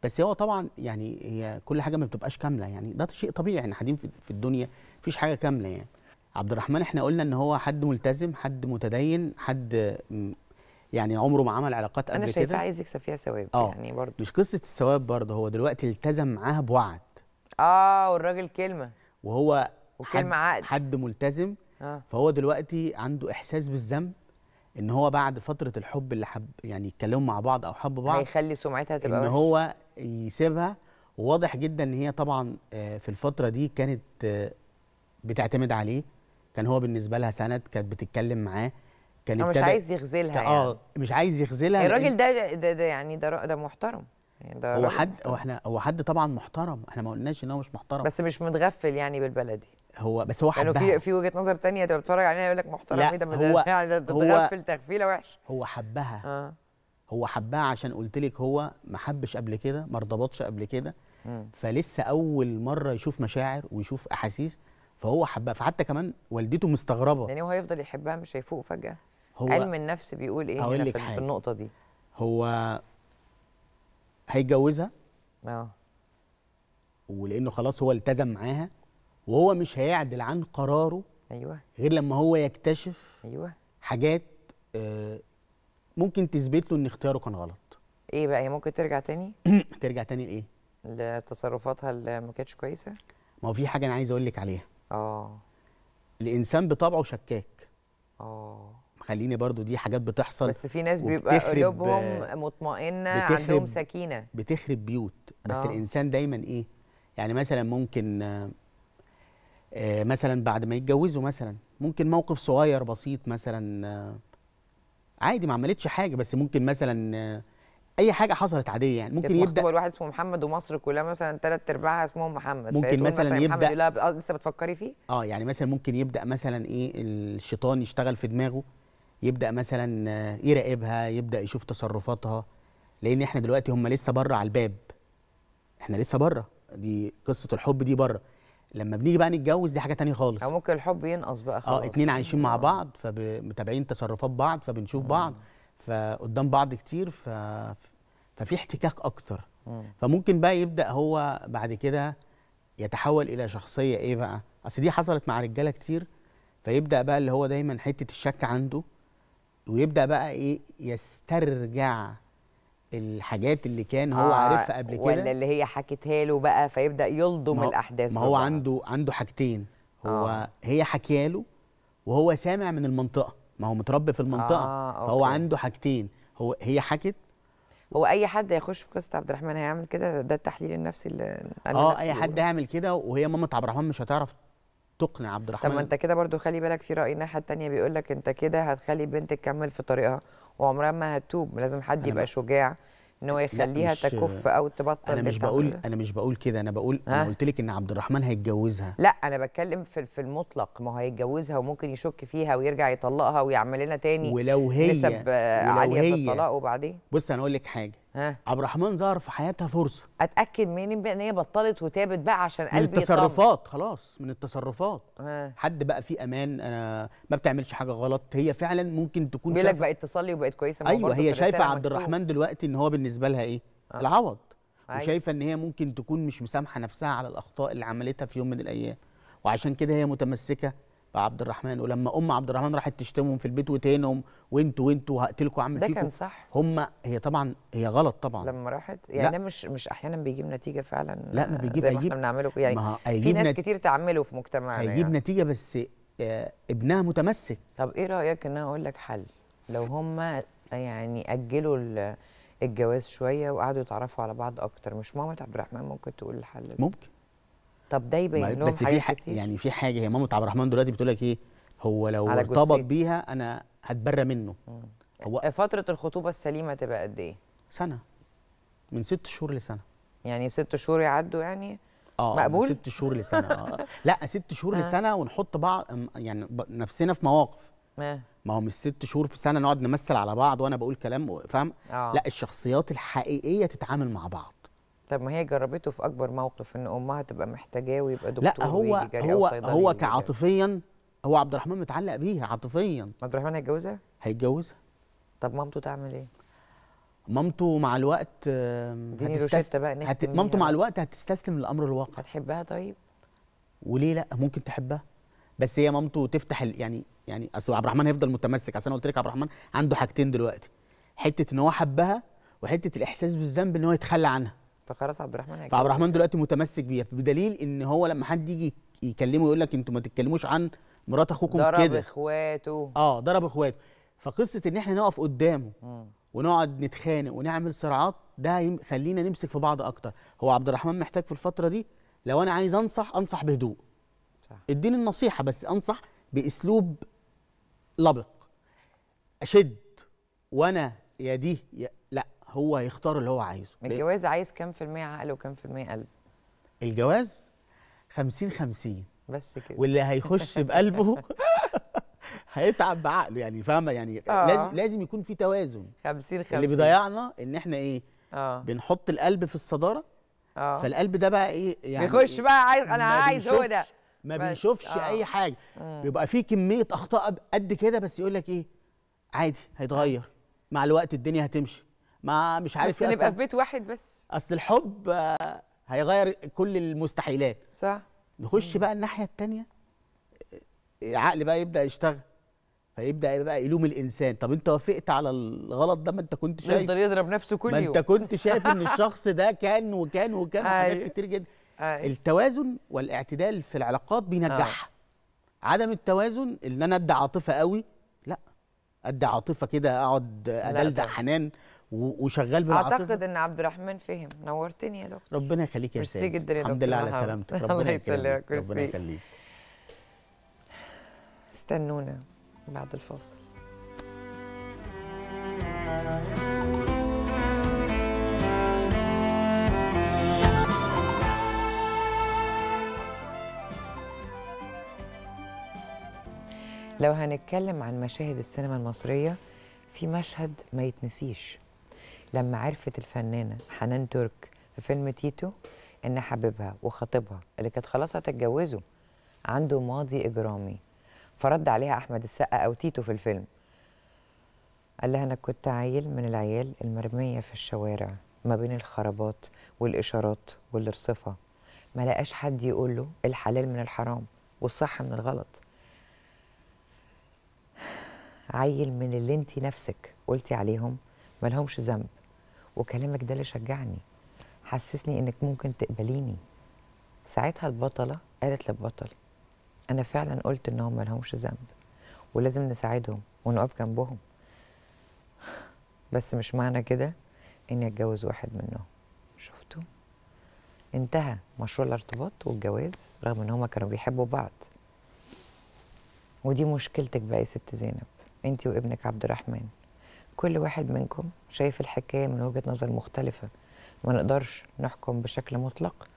بس هو طبعا يعني هي كل حاجه ما بتبقاش كامله يعني ده شيء طبيعي احنا يعني قاعدين في... في الدنيا مفيش حاجه كامله يعني عبد الرحمن احنا قلنا ان هو حد ملتزم حد متدين حد يعني عمره ما عمل علاقات قبل كده انا شايفاه عايز يكسب فيها ثواب آه. يعني برضه مش قصه الثواب برضه هو دلوقتي التزم معاها بوعد اه والراجل كلمه وهو وكلمه حد عقد حد ملتزم آه. فهو دلوقتي عنده احساس بالذنب ان هو بعد فتره الحب اللي حب يعني يتكلموا مع بعض او حب بعض هيخلي سمعتها تبقى ان هو يسيبها وواضح جدا ان هي طبعا آه، في الفتره دي كانت آه، بتعتمد عليه كان هو بالنسبه لها سند كانت بتتكلم معاه كان آه، يعني. مش عايز يغزلها يعني اه مش عايز يغزلها الراجل ده, ده ده يعني ده ده محترم يعني ده هو حد هو احنا هو حد طبعا محترم احنا ما قلناش ان هو مش محترم بس مش متغفل يعني بالبلدي هو بس هو يعني حبها يعني في في وجهه نظر تانية تبقى بتتفرج علينا يقول لك محترم ايه ده هو (laughs) يعني ده متغفل تغفيله وحشه هو حبها آه. هو حبها عشان قلت لك هو ما حبش قبل كده ما ارتبطش قبل كده فلسه اول مره يشوف مشاعر ويشوف احاسيس فهو حبها فحتى كمان والدته مستغربه يعني هو هيفضل يحبها مش هيفوق فجاه هو علم النفس بيقول ايه هنا في, في النقطه دي هو هيتجوزها اه ولانه خلاص هو التزم معاها وهو مش هيعدل عن قراره ايوه غير لما هو يكتشف ايوه حاجات آه، ممكن تثبت له ان اختياره كان غلط ايه بقى هي ممكن ترجع تاني (clears throat) ترجع تاني لايه لتصرفاتها اللي ما كانتش كويسه ما هو في حاجه انا عايز اقول لك عليها اه الانسان بطبعه شكاك اه خليني برضو دي حاجات بتحصل بس في ناس بيبقى قلوبهم آه، مطمئنه عندهم سكينه بتخرب بيوت بس أوه. الانسان دايما ايه يعني مثلا ممكن آه، مثلا بعد ما يتجوزوا مثلا ممكن موقف صغير بسيط مثلا آه، عادي ما عملتش حاجه بس ممكن مثلا اي حاجه حصلت عاديه يعني ممكن يبدا هو الواحد اسمه محمد ومصر كلها مثلا ثلاث ارباعها اسمهم محمد ممكن مثلا, مثلا يبدا محمد لسه بتفكري فيه اه يعني مثلا ممكن يبدا مثلا ايه الشيطان يشتغل في دماغه يبدا مثلا يراقبها يبدا يشوف تصرفاتها لان احنا دلوقتي هم لسه بره على الباب احنا لسه بره دي قصه الحب دي بره لما بنيجي بقى نتجوز دي حاجه تانية خالص او يعني ممكن الحب ينقص بقى آه، خلاص اه اتنين عايشين مع آه. بعض فمتابعين تصرفات بعض فبنشوف بعض فقدام بعض كتير ف... ففي احتكاك اكتر فممكن بقى يبدا هو بعد كده يتحول الى شخصيه ايه بقى اصل دي حصلت مع رجاله كتير فيبدا بقى اللي هو دايما حته الشك عنده ويبدا بقى ايه يسترجع الحاجات اللي كان هو آه عارفها قبل كده ولا اللي هي حكتها له بقى فيبدا يلضم ما الاحداث ما هو بقى. عنده عنده حاجتين هو آه. هي حكيها له وهو سامع من المنطقه ما هو متربي في المنطقه آه فهو أوكي. عنده حاجتين هو هي حكت هو اي حد هيخش في قصه عبد الرحمن هيعمل كده ده التحليل النفسي اللي اه اي حد هيعمل كده وهي مامة عبد الرحمن مش هتعرف تقنع عبد الرحمن طب ما انت كده برضو خلي بالك في راي الناحيه الثانيه بيقول لك انت كده هتخلي البنت تكمل في طريقها وعمرها ما هتوب لازم حد يبقى شجاع ان هو يخليها تكف او تبطل انا مش بقول انا مش بقول كده انا بقول انا قلت لك ان عبد الرحمن هيتجوزها لا انا بتكلم في في المطلق ما هو هيتجوزها وممكن يشك فيها ويرجع يطلقها ويعمل لنا تاني ولو هي نسب ولو عاليه هي في الطلاق وبعدين بص انا اقول لك حاجه ها عبد الرحمن ظهر في حياتها فرصه اتاكد منين بقى ان هي بطلت وتابت بقى عشان قلبي من التصرفات يطلع. خلاص من التصرفات ها. حد بقى في امان انا ما بتعملش حاجه غلط هي فعلا ممكن تكون بيقول لك بقت تصلي وبقت كويسه ايوه هي شايفه عبد الرحمن دلوقتي ان هو بالنسبه لها ايه ها. آه. العوض أي. أيوة. وشايفه ان هي ممكن تكون مش مسامحه نفسها على الاخطاء اللي عملتها في يوم من الايام وعشان كده هي متمسكه عبد الرحمن ولما ام عبد الرحمن راحت تشتمهم في البيت وتهينهم وانتوا وانتوا هقتلكوا عامل فيكم ده كان صح هم هي طبعا هي غلط طبعا لما راحت يعني ده مش مش احيانا بيجيب نتيجه فعلا لا ما بيجيب زي ما احنا بنعمله يعني في ناس نت... كتير تعملوا في مجتمعنا هيجيب يعني. نتيجه بس آه، ابنها متمسك طب ايه رايك ان انا اقول لك حل لو هم يعني اجلوا الجواز شويه وقعدوا يتعرفوا على بعض اكتر مش ماما عبد الرحمن ممكن تقول الحل ده ممكن طب ده يبين لهم بس في حاجة يعني في حاجه هي مامة عبد الرحمن دلوقتي بتقول لك ايه هو لو ارتبط بيها انا هتبرى منه مم. هو فتره الخطوبه السليمه تبقى قد ايه سنه من ست شهور لسنه يعني ست شهور يعدوا يعني اه مقبول ست شهور لسنه آه. (laughs) لا ست شهور آه. لسنه ونحط بعض يعني نفسنا في مواقف ما ما هو مش ست شهور في سنه نقعد نمثل على بعض وانا بقول كلام فاهم آه. لا الشخصيات الحقيقيه تتعامل مع بعض طب ما هي جربته في اكبر موقف ان امها تبقى محتاجاه ويبقى دكتور لا هو هو هو كعاطفيا هو عبد الرحمن متعلق بيها عاطفيا عبد الرحمن هيتجوزها؟ هيتجوزها طب مامته تعمل ايه؟ مامته مع الوقت اديني روشته بقى هت... مامته مع الوقت هتستسلم للامر الواقع هتحبها طيب؟ وليه لا؟ ممكن تحبها بس هي مامته تفتح ال... يعني يعني اصل عبد الرحمن هيفضل متمسك عشان انا قلت لك عبد الرحمن عنده حاجتين دلوقتي حته ان هو حبها وحته الاحساس بالذنب ان هو يتخلى عنها فخلاص عبد الرحمن هيجي فعبد الرحمن دلوقتي متمسك بيها بدليل ان هو لما حد يجي يكلمه يقول لك انتوا ما تتكلموش عن مرات اخوكم كده ضرب اخواته اه ضرب اخواته فقصه ان احنا نقف قدامه م. ونقعد نتخانق ونعمل صراعات ده يخلينا نمسك في بعض اكتر هو عبد الرحمن محتاج في الفتره دي لو انا عايز انصح انصح بهدوء صح اديني النصيحه بس انصح باسلوب لبق اشد وانا يا دي يا هو هيختار اللي هو عايزه الجواز عايز كام في المية عقل وكام في المية قلب الجواز 50 50 بس كده واللي هيخش بقلبه (laughs) هيتعب بعقله يعني فاهمه يعني آه. لازم لازم يكون في توازن 50 50 اللي بيضيعنا ان احنا ايه آه. بنحط القلب في الصداره آه. فالقلب ده بقى ايه يعني بيخش بقى عايز انا عايز هو ده ما بيشوفش آه. اي حاجه مم. بيبقى في كميه اخطاء قد كده بس يقول لك ايه عادي هيتغير مع الوقت الدنيا هتمشي ما مش عارف بس نبقى في بيت واحد بس اصل الحب آه، هيغير كل المستحيلات صح نخش بقى الناحيه الثانيه العقل آه، بقى يبدا يشتغل فيبدا بقى يلوم الانسان طب انت وافقت على الغلط ده ما انت كنت شايف يفضل يضرب نفسه كل يوم ما انت كنت شايف ان (laughs) الشخص ده كان وكان وكان أيوه. حاجات كتير جدا أي. أيوه. التوازن والاعتدال في العلاقات بينجحها آه. عدم التوازن ان انا ادي عاطفه قوي لا ادي عاطفه كده اقعد ادلدع حنان وشغال بالعاطفه اعتقد ان عبد الرحمن فهم نورتني يا دكتور ربنا يخليك يا استاذ ميرسي جدا يا دكتور الحمد لله على سلامتك (laughs) ربنا يسلمك ربنا يخليك استنونا بعد الفاصل لو هنتكلم عن مشاهد السينما المصريه في مشهد ما يتنسيش لما عرفت الفنانه حنان ترك في فيلم تيتو ان حبيبها وخطيبها اللي كانت خلاص هتتجوزه عنده ماضي اجرامي فرد عليها احمد السقا او تيتو في الفيلم قال لها انا كنت عيل من العيال المرميه في الشوارع ما بين الخرابات والاشارات والرصفه ما لقاش حد يقول له الحلال من الحرام والصح من الغلط عيل من اللي انت نفسك قلتي عليهم ملهمش ذنب وكلامك ده اللي شجعني حسسني انك ممكن تقبليني ساعتها البطله قالت للبطل انا فعلا قلت ان هم ملهمش ذنب ولازم نساعدهم ونقف جنبهم بس مش معنى كده اني اتجوز واحد منهم شفتوا انتهى مشروع الارتباط والجواز رغم ان هما كانوا بيحبوا بعض ودي مشكلتك بقى يا ست زينب انت وابنك عبد الرحمن كل واحد منكم شايف الحكايه من وجهه نظر مختلفه ما نقدرش نحكم بشكل مطلق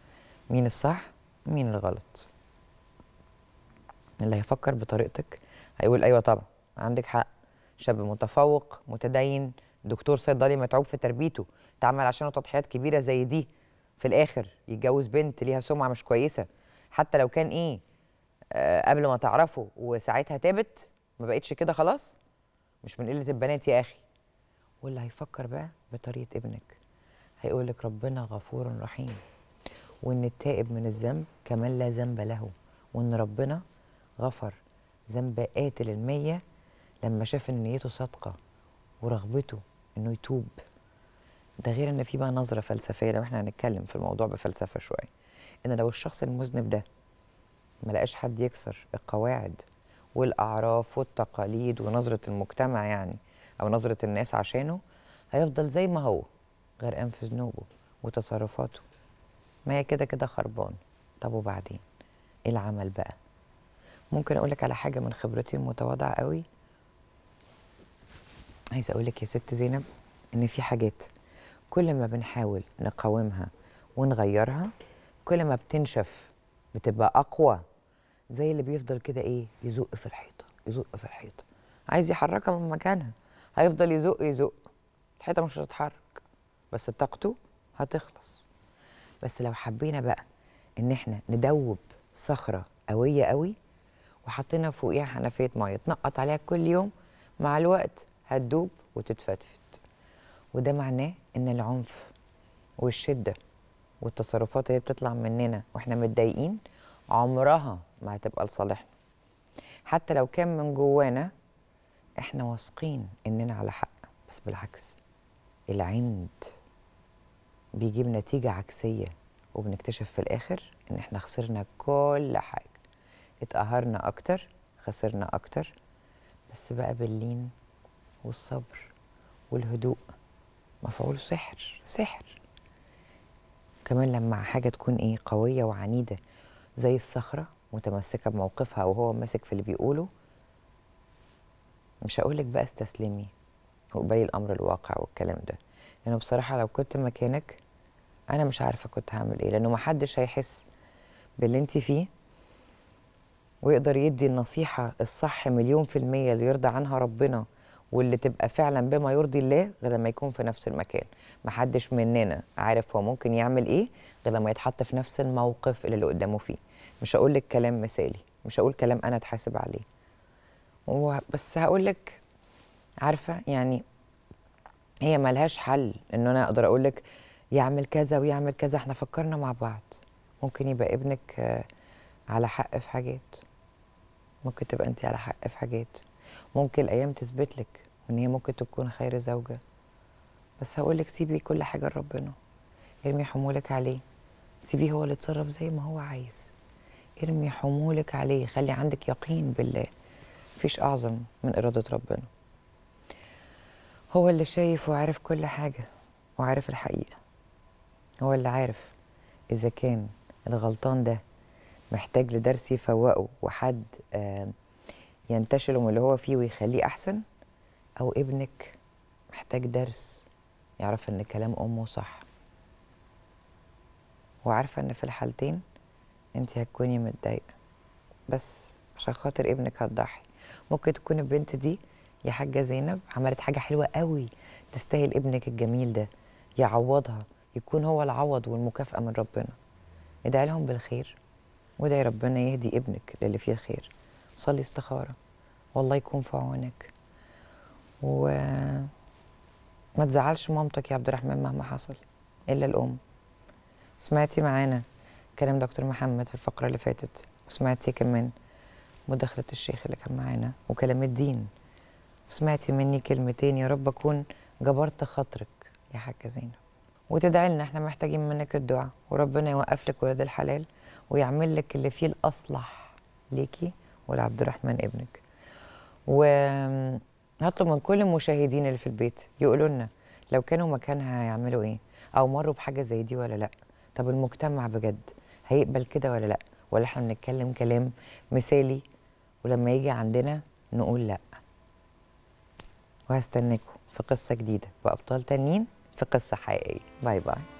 مين الصح مين الغلط اللي هيفكر بطريقتك هيقول ايوه طبعا عندك حق شاب متفوق متدين دكتور صيدلي متعوب في تربيته اتعمل عشانه تضحيات كبيره زي دي في الاخر يتجوز بنت ليها سمعه مش كويسه حتى لو كان ايه آه، قبل ما تعرفه وساعتها تابت ما بقتش كده خلاص مش من قله البنات يا اخي واللي هيفكر بقى بطريقه ابنك هيقول لك ربنا غفور رحيم وان التائب من الذنب كمان لا ذنب له وان ربنا غفر ذنب قاتل المية لما شاف ان نيته صادقه ورغبته انه يتوب ده غير ان في بقى نظره فلسفيه لو احنا هنتكلم في الموضوع بفلسفه شويه ان لو الشخص المذنب ده ما لقاش حد يكسر القواعد والاعراف والتقاليد ونظره المجتمع يعني او نظره الناس عشانه هيفضل زي ما هو غرقان في ذنوبه وتصرفاته ما هي كده كده خربان طب وبعدين ايه العمل بقى ممكن اقولك على حاجه من خبرتي المتواضعه قوي عايزه اقولك يا ست زينب ان في حاجات كل ما بنحاول نقاومها ونغيرها كل ما بتنشف بتبقى اقوى زي اللي بيفضل كده ايه يزق في الحيطه يزق في الحيطه عايز يحركها من مكانها هيفضل يزق يزق الحيطه مش هتتحرك بس طاقته هتخلص بس لو حبينا بقى ان احنا ندوب صخره قويه قوي وحطينا فوقيها حنفيه ميه تنقط عليها كل يوم مع الوقت هتدوب وتتفتفت وده معناه ان العنف والشده والتصرفات اللي بتطلع مننا واحنا متضايقين عمرها ما هتبقى لصالحنا حتى لو كان من جوانا احنا واثقين اننا على حق بس بالعكس العند بيجيب نتيجة عكسية وبنكتشف في الآخر إن إحنا خسرنا كل حاجة اتقهرنا أكتر خسرنا أكتر بس بقى باللين والصبر والهدوء مفعول سحر سحر كمان لما حاجة تكون إيه قوية وعنيدة زي الصخرة متمسكة بموقفها وهو ماسك في اللي بيقوله مش هقولك بقى استسلمي وقبلي الامر الواقع والكلام ده لانه بصراحه لو كنت مكانك انا مش عارفه كنت هعمل ايه لانه محدش هيحس باللي انت فيه ويقدر يدي النصيحه الصح مليون في الميه اللي يرضى عنها ربنا واللي تبقى فعلا بما يرضي الله غير لما يكون في نفس المكان محدش مننا عارف هو ممكن يعمل ايه غير لما يتحط في نفس الموقف اللي, اللي قدامه فيه مش هقول لك كلام مثالي مش هقول كلام انا اتحاسب عليه بس هقول لك عارفه يعني هي ملهاش حل ان انا اقدر اقول لك يعمل كذا ويعمل كذا احنا فكرنا مع بعض ممكن يبقى ابنك آه، على حق في حاجات ممكن تبقى انت على حق في حاجات ممكن الايام تثبت لك ان هي ممكن تكون خير زوجه بس هقول لك سيبي كل حاجه لربنا ارمي حمولك عليه سيبيه هو اللي يتصرف زي ما هو عايز ارمي حمولك عليه خلي عندك يقين بالله مفيش أعظم من إرادة ربنا هو اللي شايف وعارف كل حاجة وعارف الحقيقة هو اللي عارف إذا كان الغلطان ده محتاج لدرس يفوقه وحد آه، ينتشله من اللي هو فيه ويخليه أحسن أو ابنك محتاج درس يعرف إن كلام أمه صح وعارفة إن في الحالتين أنت هتكوني متضايقة بس عشان خاطر ابنك هتضحي ممكن تكون البنت دي يا حاجه زينب عملت حاجه حلوه قوي تستاهل ابنك الجميل ده يعوضها يكون هو العوض والمكافاه من ربنا ادعي لهم بالخير وادعي ربنا يهدي ابنك للي فيه خير صلي استخاره والله يكون في عونك و ما تزعلش مامتك يا عبد الرحمن مهما حصل الا الام سمعتي معانا كلام دكتور محمد في الفقره اللي فاتت وسمعتي كمان مداخلة الشيخ اللي كان معانا وكلام الدين وسمعتي مني كلمتين يا رب أكون جبرت خاطرك يا حاجة زينب وتدعي لنا احنا محتاجين منك الدعاء وربنا يوقف لك ولاد الحلال ويعمل لك اللي فيه الأصلح ليكي ولعبد الرحمن ابنك وهطلب من كل المشاهدين اللي في البيت يقولوا لنا لو كانوا مكانها هيعملوا ايه او مروا بحاجه زي دي ولا لا طب المجتمع بجد هيقبل كده ولا لا ولا احنا بنتكلم كلام مثالي ولما يجي عندنا نقول لا وهستناكم في قصة جديدة وأبطال تانيين في قصة حقيقية باي باي